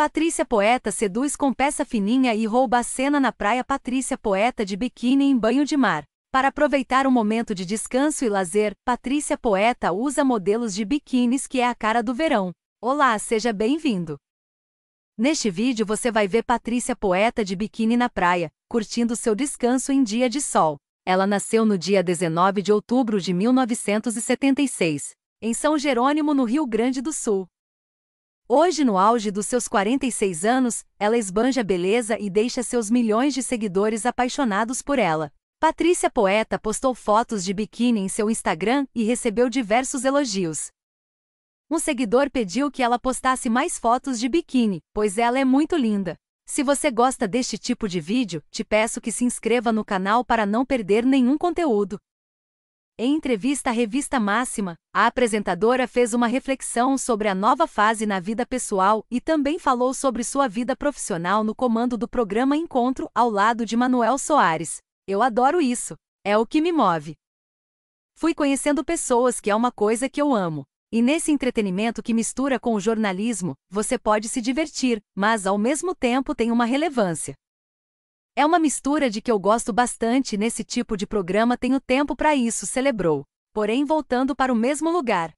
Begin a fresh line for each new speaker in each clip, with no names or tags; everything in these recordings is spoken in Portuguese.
Patrícia Poeta seduz com peça fininha e rouba a cena na praia Patrícia Poeta de biquíni em banho de mar. Para aproveitar o momento de descanso e lazer, Patrícia Poeta usa modelos de biquínis que é a cara do verão. Olá, seja bem-vindo! Neste vídeo você vai ver Patrícia Poeta de biquíni na praia, curtindo seu descanso em dia de sol. Ela nasceu no dia 19 de outubro de 1976, em São Jerônimo, no Rio Grande do Sul. Hoje, no auge dos seus 46 anos, ela esbanja beleza e deixa seus milhões de seguidores apaixonados por ela. Patrícia Poeta postou fotos de biquíni em seu Instagram e recebeu diversos elogios. Um seguidor pediu que ela postasse mais fotos de biquíni, pois ela é muito linda. Se você gosta deste tipo de vídeo, te peço que se inscreva no canal para não perder nenhum conteúdo. Em entrevista à revista Máxima, a apresentadora fez uma reflexão sobre a nova fase na vida pessoal e também falou sobre sua vida profissional no comando do programa Encontro ao lado de Manuel Soares. Eu adoro isso. É o que me move. Fui conhecendo pessoas, que é uma coisa que eu amo. E nesse entretenimento que mistura com o jornalismo, você pode se divertir, mas ao mesmo tempo tem uma relevância. É uma mistura de que eu gosto bastante nesse tipo de programa tenho tempo para isso, celebrou. Porém, voltando para o mesmo lugar.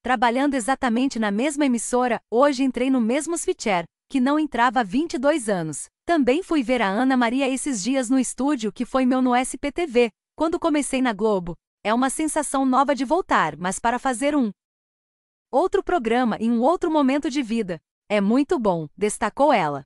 Trabalhando exatamente na mesma emissora, hoje entrei no mesmo switcher, que não entrava há 22 anos. Também fui ver a Ana Maria esses dias no estúdio que foi meu no SPTV, quando comecei na Globo. É uma sensação nova de voltar, mas para fazer um outro programa em um outro momento de vida. É muito bom, destacou ela.